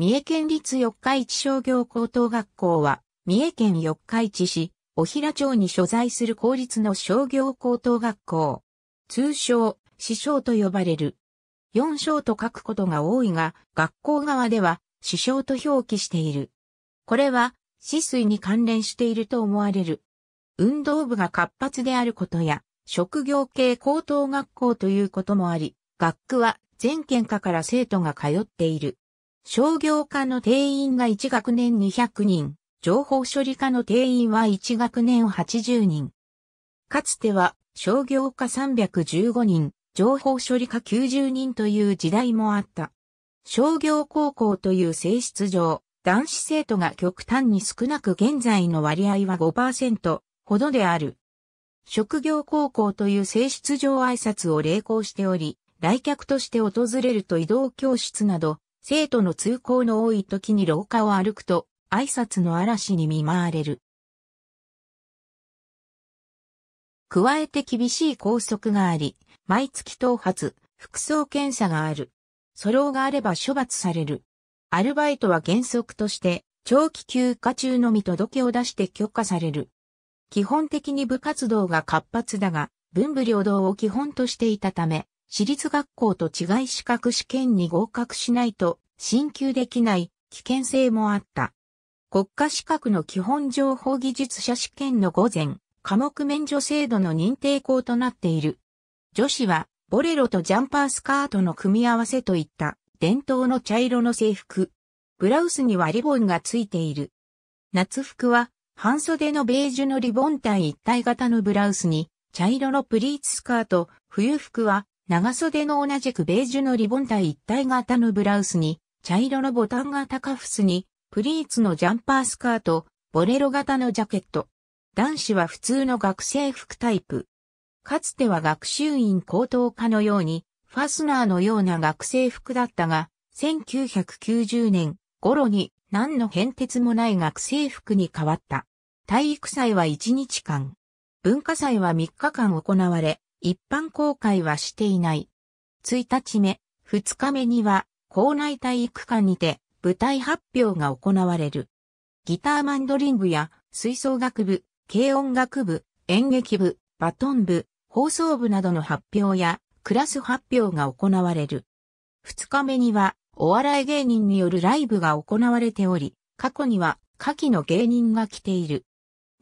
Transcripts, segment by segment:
三重県立四日市商業高等学校は、三重県四日市市、小平町に所在する公立の商業高等学校。通称、師匠と呼ばれる。四章と書くことが多いが、学校側では、師匠と表記している。これは、死水に関連していると思われる。運動部が活発であることや、職業系高等学校ということもあり、学区は全県下から生徒が通っている。商業科の定員が1学年200人、情報処理科の定員は1学年80人。かつては商業科315人、情報処理科90人という時代もあった。商業高校という性質上、男子生徒が極端に少なく現在の割合は5%ほどである。職業高校という性質上挨拶を励行しており、来客として訪れると移動教室など、生徒の通行の多い時に廊下を歩くと、挨拶の嵐に見舞われる。加えて厳しい拘束があり、毎月頭髪、服装検査がある。ローがあれば処罰される。アルバイトは原則として、長期休暇中のみ届を出して許可される。基本的に部活動が活発だが、文武両道を基本としていたため、私立学校と違い資格試験に合格しないと進級できない危険性もあった。国家資格の基本情報技術者試験の午前、科目免除制度の認定校となっている。女子は、ボレロとジャンパースカートの組み合わせといった伝統の茶色の制服。ブラウスにはリボンがついている。夏服は、半袖のベージュのリボン体一体型のブラウスに、茶色のプリーツスカート、冬服は、長袖の同じくベージュのリボン体一体型のブラウスに、茶色のボタン型カフスに、プリーツのジャンパースカート、ボレロ型のジャケット。男子は普通の学生服タイプ。かつては学習院高等科のように、ファスナーのような学生服だったが、1990年頃に何の変哲もない学生服に変わった。体育祭は1日間。文化祭は3日間行われ、一般公開はしていない。1日目、2日目には、校内体育館にて、舞台発表が行われる。ギターマンドリン部や、吹奏楽部、軽音楽部、演劇部、バトン部、放送部などの発表や、クラス発表が行われる。2日目には、お笑い芸人によるライブが行われており、過去には、下記の芸人が来ている。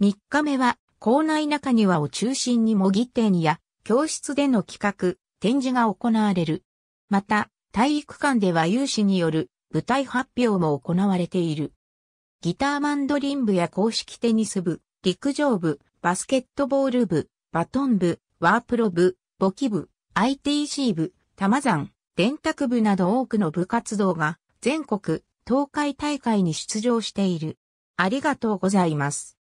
3日目は、校内中庭を中心に模擬店や、教室での企画、展示が行われる。また、体育館では有志による舞台発表も行われている。ギターマンドリン部や公式テニス部、陸上部、バスケットボール部、バトン部、ワープロ部、簿記部、ITC 部、玉山、電卓部など多くの部活動が全国、東海大会に出場している。ありがとうございます。